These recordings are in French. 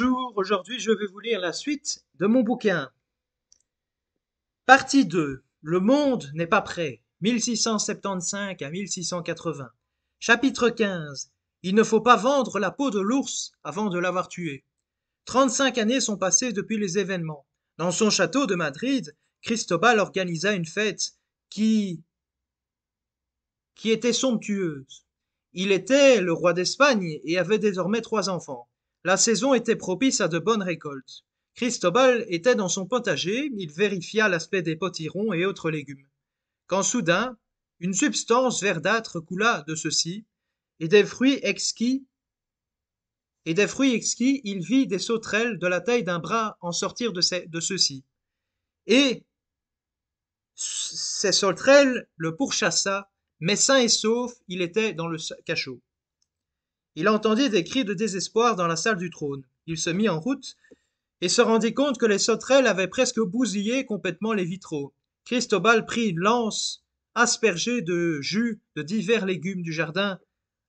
Bonjour, aujourd'hui je vais vous lire la suite de mon bouquin. Partie 2. Le monde n'est pas prêt. 1675 à 1680. Chapitre 15. Il ne faut pas vendre la peau de l'ours avant de l'avoir tué. 35 années sont passées depuis les événements. Dans son château de Madrid, Cristobal organisa une fête qui qui était somptueuse. Il était le roi d'Espagne et avait désormais trois enfants. La saison était propice à de bonnes récoltes. Cristobal était dans son potager, il vérifia l'aspect des potirons et autres légumes. Quand soudain, une substance verdâtre coula de ceux-ci, et des fruits exquis et des fruits exquis, il vit des sauterelles de la taille d'un bras en sortir de, ces, de ceux-ci. Et ces sauterelles le pourchassa, mais sain et sauf, il était dans le cachot. Il entendit des cris de désespoir dans la salle du trône. Il se mit en route et se rendit compte que les sauterelles avaient presque bousillé complètement les vitraux. Cristobal prit une lance aspergée de jus de divers légumes du jardin.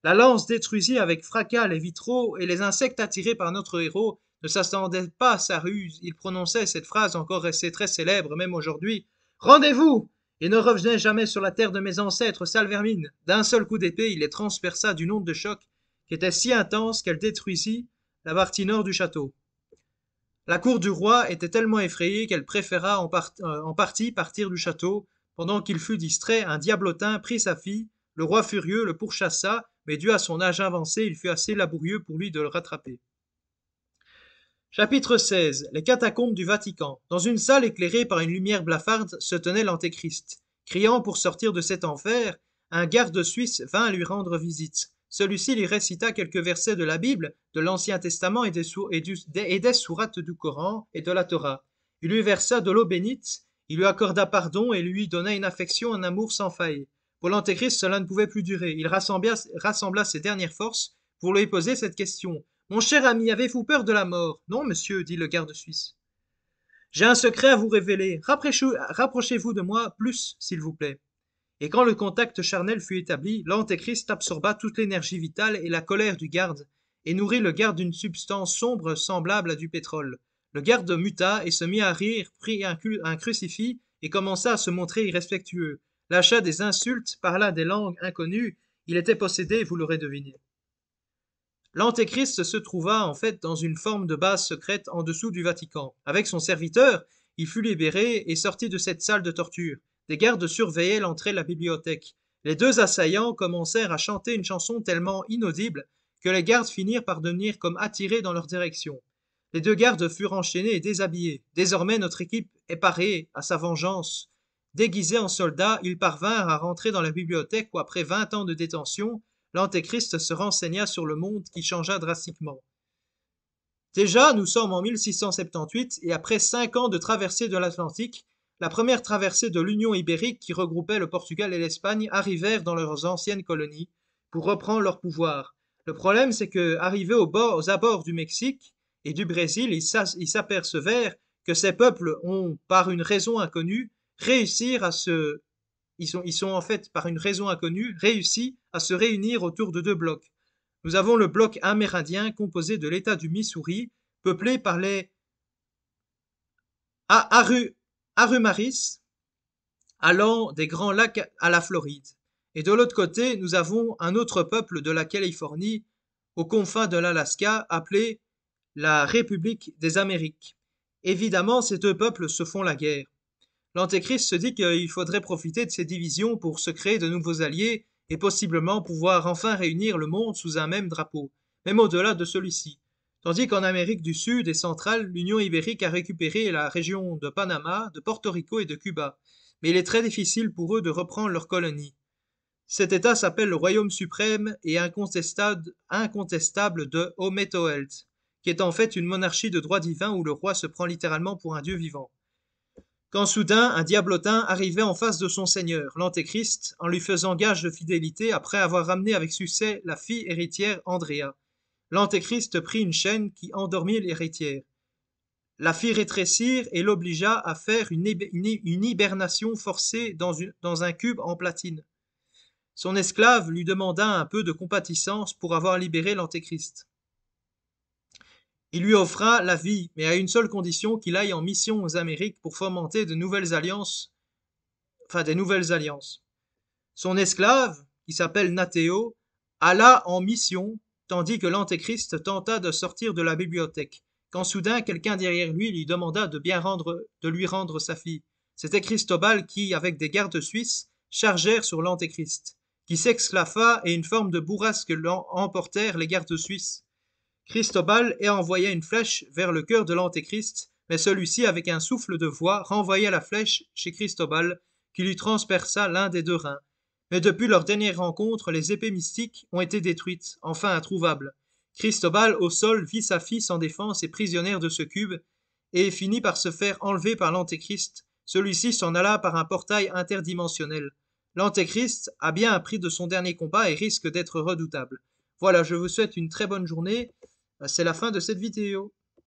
La lance détruisit avec fracas les vitraux et les insectes attirés par notre héros ne s'attendaient pas à sa ruse. Il prononçait cette phrase encore restée très célèbre même aujourd'hui. Rendez-vous! et ne revenez jamais sur la terre de mes ancêtres, sale D'un seul coup d'épée, il les transperça d'une onde de choc qui était si intense qu'elle détruisit la partie nord du château. La cour du roi était tellement effrayée qu'elle préféra euh, en, partie partir du château. Pendant qu'il fut distrait, un diablotin prit sa fille. Le roi furieux le pourchassa, mais dû à son âge avancé, il fut assez laborieux pour lui de le rattraper. Chapitre 16 Les catacombes du Vatican. Dans une salle éclairée par une lumière blafarde se tenait l'antéchrist. Criant pour sortir de cet enfer, un garde suisse vint lui rendre visite. Celui-ci lui récita quelques versets de la Bible, de l'Ancien Testament et des, du, sourates du Coran et de la Torah. Il lui versa de l'eau bénite, il lui accorda pardon et lui donna une affection, un amour sans faille. Pour l'antéchrist, cela ne pouvait plus durer. Il rassembla, rassembla ses dernières forces pour lui poser cette question. Mon cher ami, avez-vous peur de la mort Non, monsieur, dit le garde suisse. J'ai un secret à vous révéler. Rapprochez-vous de moi plus, s'il vous plaît. Et quand le contact charnel fut établi, l'antéchrist absorba toute l'énergie vitale et la colère du garde, et nourrit le garde d'une substance sombre semblable à du pétrole. Le garde muta et se mit à rire, prit un, crucifix et commença à se montrer irrespectueux. Lâcha des insultes, parla des langues inconnues, il était possédé, vous l'aurez deviné. L'antéchrist se trouva en fait dans une forme de base secrète en dessous du Vatican. Avec son serviteur, il fut libéré et sorti de cette salle de torture. Des gardes surveillaient l'entrée de la bibliothèque. Les deux assaillants commencèrent à chanter une chanson tellement inaudible que les gardes finirent par devenir comme attirés dans leur direction. Les deux gardes furent enchaînés et déshabillés. Désormais notre équipe est parée à sa vengeance. Déguisés en soldats, ils parvinrent à rentrer dans la bibliothèque où, après vingt ans de détention, l'Antéchrist se renseigna sur le monde qui changea drastiquement. Déjà, nous sommes en 1678 et après cinq ans de traversée de l'Atlantique, la première traversée de l'Union ibérique qui regroupait le Portugal et l'Espagne arrivèrent dans leurs anciennes colonies pour reprendre leur pouvoir. Le problème, c'est que, arrivés aux, abords du Mexique et du Brésil, ils s'apercevèrent que ces peuples ont, par une raison inconnue, réussi à se... Ils sont en fait, par une raison inconnue, réussi à se réunir autour de deux blocs. Nous avons le bloc amérindien composé de l'État du Missouri, peuplé par les Aru Arumaris allant des Grands Lacs à la Floride. Et de l'autre côté, nous avons un autre peuple de la Californie aux confins de l'Alaska appelé la République des Amériques. Évidemment, ces deux peuples se font la guerre. L'Antéchrist se dit qu'il faudrait profiter de ces divisions pour se créer de nouveaux alliés et possiblement pouvoir enfin réunir le monde sous un même drapeau, même au-delà de celui-ci. Tandis qu'en Amérique du Sud et centrale, l'Union ibérique a récupéré la région de Panama, de Porto Rico et de Cuba, mais il est très difficile pour eux de reprendre leurs colonies. Cet État s'appelle le Royaume suprême et incontestable, de Ometoelt, qui est en fait une monarchie de droit divin où le roi se prend littéralement pour un dieu vivant. Quand soudain un diablotin arrivait en face de son seigneur, l'Antéchrist, en lui faisant gage de fidélité après avoir ramené avec succès la fille héritière Andrea, l'antéchrist prit une chaîne qui endormit l'héritière, la fit rétrécir et l'obligea à faire une, hibernation forcée dans, un cube en platine. Son esclave lui demanda un peu de compatissance pour avoir libéré l'antéchrist. Il lui offra la vie, mais à une seule condition qu'il aille en mission aux Amériques pour fomenter de nouvelles alliances. Enfin, des nouvelles alliances. Son esclave, qui s'appelle Nathéo, alla en mission tandis que l'antéchrist tenta de sortir de la bibliothèque, quand soudain quelqu'un derrière lui lui demanda de bien rendre, de lui rendre sa fille. C'était Cristobal qui, avec des gardes suisses, chargèrent sur l'antéchrist, qui s'exclafa et une forme de bourrasque l'emportèrent les gardes suisses. Cristobal et envoya une flèche vers le cœur de l'antéchrist, mais celui-ci, avec un souffle de voix, renvoya la flèche chez Cristobal, qui lui transperça l'un des deux reins. Mais depuis leur dernière rencontre, les épées mystiques ont été détruites, enfin introuvables. Cristobal, au sol, vit sa fille sans défense et prisonnière de ce cube, et finit par se faire enlever par l'Antéchrist. Celui-ci s'en alla par un portail interdimensionnel. L'Antéchrist a bien appris de son dernier combat et risque d'être redoutable. Voilà, je vous souhaite une très bonne journée. C'est la fin de cette vidéo.